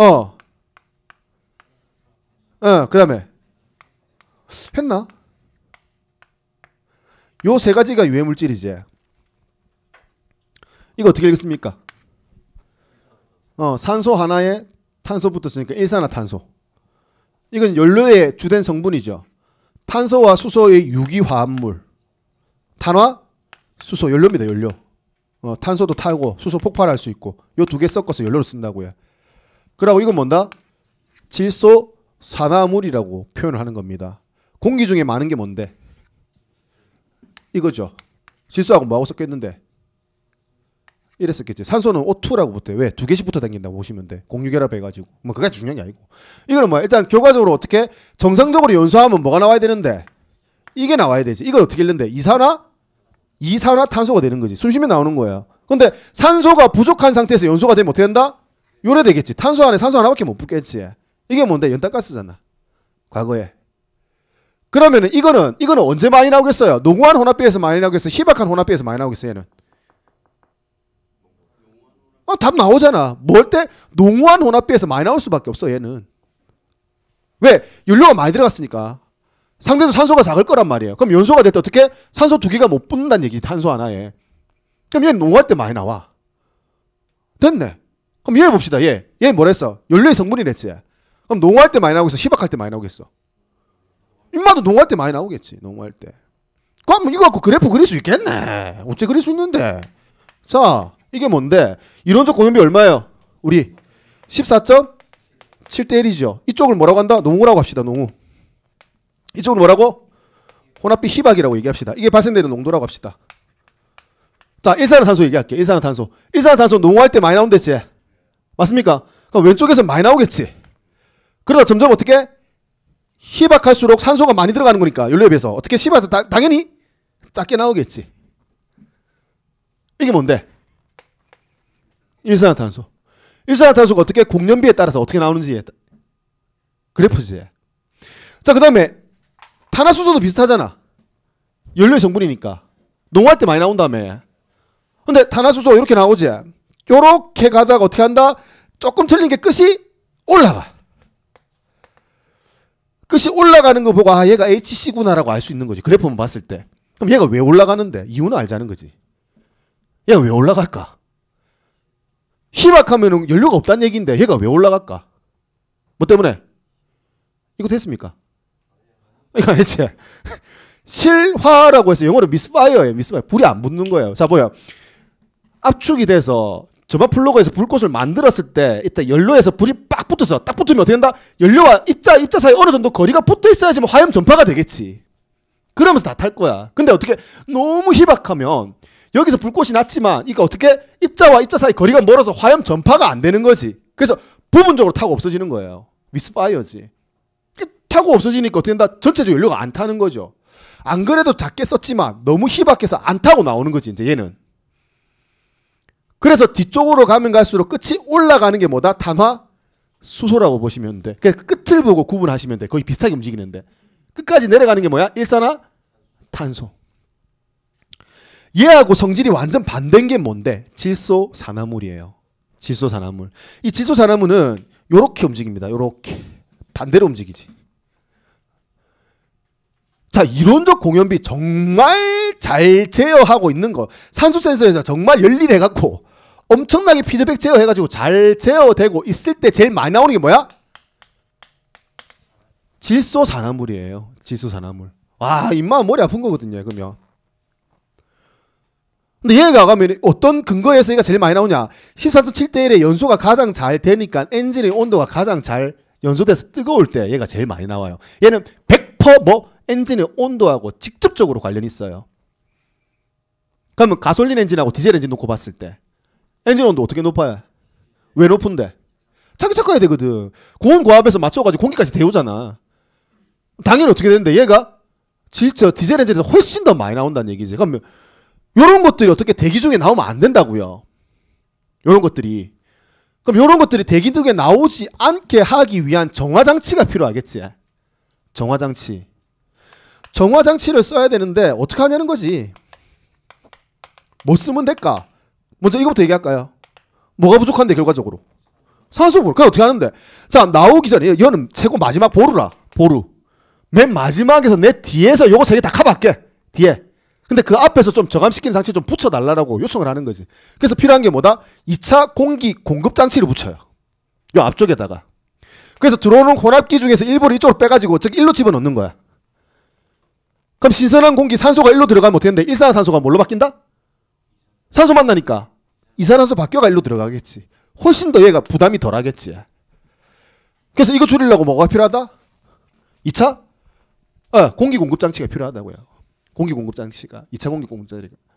어. 어, 그 다음에. 했나? 요 세 가지가 유해 물질이지. 이거 어떻게 읽겠습니까? 어, 산소 하나에 탄소 붙었으니까 일산화탄소. 이건 연료의 주된 성분이죠. 탄소와 수소의 유기화합물. 탄화, 수소, 연료입니다. 연료. 어, 탄소도 타고 수소 폭발할 수 있고 요 두 개 섞어서 연료를 쓴다고요. 그리고 이건 뭔다? 질소 산화물이라고 표현을 하는 겁니다. 공기 중에 많은 게 뭔데? 이거죠. 질소하고 뭐하고 섞였는데? 이랬었겠지. 산소는 O2라고 붙어. 왜? 두 개씩 붙어 당긴다고 보시면 돼. 공유결합 해가지고. 뭐 그게 중요한 게 아니고. 이거는 뭐 일단 결과적으로 어떻게 정상적으로 연소하면 뭐가 나와야 되는데? 이게 나와야 되지. 이걸 어떻게 읽는데? 이산화? 이산화탄소가 되는 거지. 숨쉬면 나오는 거예요 근데 산소가 부족한 상태에서 연소가 되면 어떻게 된다? 요래 되겠지. 탄소 안에 산소 하나밖에 못 붙겠지. 이게 뭔데? 연탄가스잖아. 과거에. 그러면은 이거는 이거는 언제 많이 나오겠어요? 농후한 혼합비에서 많이 나오겠어? 희박한 혼합비에서 많이 나오겠어요? 얘는. 어, 답 나오잖아. 뭘 때 농후한 혼합비에서 많이 나올 수밖에 없어. 얘는. 왜? 연료가 많이 들어갔으니까. 상대도 산소가 작을 거란 말이에요. 그럼 연소가 될때 어떻게? 산소 두 개가 못 붙는다는 얘기. 탄소 하나에. 그럼 얘는 농후할 때 많이 나와. 됐네. 그럼 얘 예 봅시다. 얘. 얘 뭐랬어? 연료의 성분이 랬지. 그럼 농어할 때 많이 나오겠어? 희박할 때 많이 나오겠어? 입마도 농어할 때 많이 나오겠지. 농어할 때. 그럼 이거 갖고 그래프 그릴 수 있겠네. 어째 그릴 수 있는데. 자, 이게 뭔데? 이론적 공연비 얼마예요? 우리 14.7대 1이죠. 이쪽을 뭐라고 한다? 농우라고 합시다. 농우. 이쪽을 뭐라고? 혼합비 희박이라고 얘기합시다. 이게 발생되는 농도라고 합시다. 자, 일산화탄소 얘기할게. 일산화탄소. 일산화탄소 농어할 때 많이 나온댔지. 맞습니까? 그럼 왼쪽에서 많이 나오겠지. 그러다 점점 어떻게 희박할수록 산소가 많이 들어가는 거니까 연료에 비해서 어떻게 씨발 당연히 작게 나오겠지. 이게 뭔데? 일산화탄소. 일산화탄소가 어떻게 공연비에 따라서 어떻게 나오는지 그래프지. 자, 그다음에 탄화수소도 비슷하잖아. 연료의 성분이니까. 농할 때 많이 나온 다음에. 근데 탄화수소 이렇게 나오지. 요렇게 가다가 어떻게 한다? 조금 틀린 게 끝이 올라가. 끝이 올라가는 거 보고 아 얘가 HC구나라고 알 수 있는 거지. 그래프만 봤을 때. 그럼 얘가 왜 올라가는데? 이유는 알자는 거지. 얘가 왜 올라갈까? 희박하면 연료가 없다는 얘기인데 얘가 왜 올라갈까? 뭐 때문에? 이거 됐습니까? 이거 했지 실화라고 해서 영어로 미스파이어예요. 미스파이어. 불이 안 붙는 거예요. 자, 뭐야. 압축이 돼서 점바플로그에서 불꽃을 만들었을 때 이때 연료에서 불이 빡 붙어서 딱 붙으면 어떻게 된다? 연료와 입자 입자 사이 어느 정도 거리가 붙어 있어야지 뭐 화염 전파가 되겠지. 그러면서 다 탈 거야. 근데 어떻게 너무 희박하면 여기서 불꽃이 났지만 이거 어떻게 입자와 입자 사이 거리가 멀어서 화염 전파가 안 되는 거지. 그래서 부분적으로 타고 없어지는 거예요. 위스파이어지. 타고 없어지니까 어떻게 된다? 전체적으로 연료가 안 타는 거죠. 안 그래도 작게 썼지만 너무 희박해서 안 타고 나오는 거지 이제 얘는. 그래서 뒤쪽으로 가면 갈수록 끝이 올라가는 게 뭐다? 단화 수소라고 보시면 돼. 그러니까 끝을 보고 구분하시면 돼. 거의 비슷하게 움직이는데. 끝까지 내려가는 게 뭐야? 일산화 탄소. 얘하고 성질이 완전 반대인 게 뭔데? 질소 산화물이에요. 질소 산화물. 이 질소 산화물은 요렇게 움직입니다. 요렇게. 반대로 움직이지. 자, 이론적 공연비 정말 잘 제어하고 있는 거. 산소 센서에서 정말 열일해 갖고 엄청나게 피드백 제어해가지고 잘 제어되고 있을 때 제일 많이 나오는 게 뭐야? 질소 산화물이에요. 질소 산화물. 와, 임마 머리 아픈 거거든요. 그러면. 근데 얘가 가면 어떤 근거에서 얘가 제일 많이 나오냐? 1 4 7대 1의 연소가 가장 잘 되니까 엔진의 온도가 가장 잘 연소돼서 뜨거울 때 얘가 제일 많이 나와요. 얘는 100%뭐 엔진의 온도하고 직접적으로 관련이 있어요. 그러면 가솔린 엔진하고 디젤 엔진 놓고 봤을 때 엔진 온도 어떻게 높아야? 왜 높은데? 차근차근 가야 되거든. 고온 고압에서 맞춰가지고 공기까지 데우잖아. 당연히 어떻게 되는데 얘가 진짜 디젤 엔진에서 훨씬 더 많이 나온다는 얘기지. 그러면 이런 것들이 어떻게 대기 중에 나오면 안 된다고요. 이런 것들이. 그럼 이런 것들이 대기 중에 나오지 않게 하기 위한 정화 장치가 필요하겠지. 정화 장치. 정화 장치를 써야 되는데 어떻게 하냐는 거지. 뭐 쓰면 될까? 먼저 이거부터 얘기할까요? 뭐가 부족한데 결과적으로 산소볼. 그럼 어떻게 하는데? 자 나오기 전에 이거는 최고 마지막 보루라 보루. 맨 마지막에서 내 뒤에서 요거 세 개다 커버할게 뒤에. 근데 그 앞에서 좀 저감시킨 장치 좀 붙여달라고 요청을 하는 거지. 그래서 필요한 게 뭐다? 2차 공기 공급 장치를 붙여요. 요 앞쪽에다가. 그래서 들어오는 혼합기 중에서 일부를 이쪽으로 빼가지고 저기 일로 집어넣는 거야. 그럼 신선한 공기 산소가 일로 들어가면 어떻게 되는데 일산화탄소가 뭘로 바뀐다? 산소 만나니까 이사라서 바뀌어가 일로 들어가겠지. 훨씬 더 얘가 부담이 덜하겠지. 그래서 이거 줄이려고 뭐가 필요하다? 2차? 어, 공기 공급 장치가 필요하다고요. 공기 공급 장치가 2차 공기 공급 장치가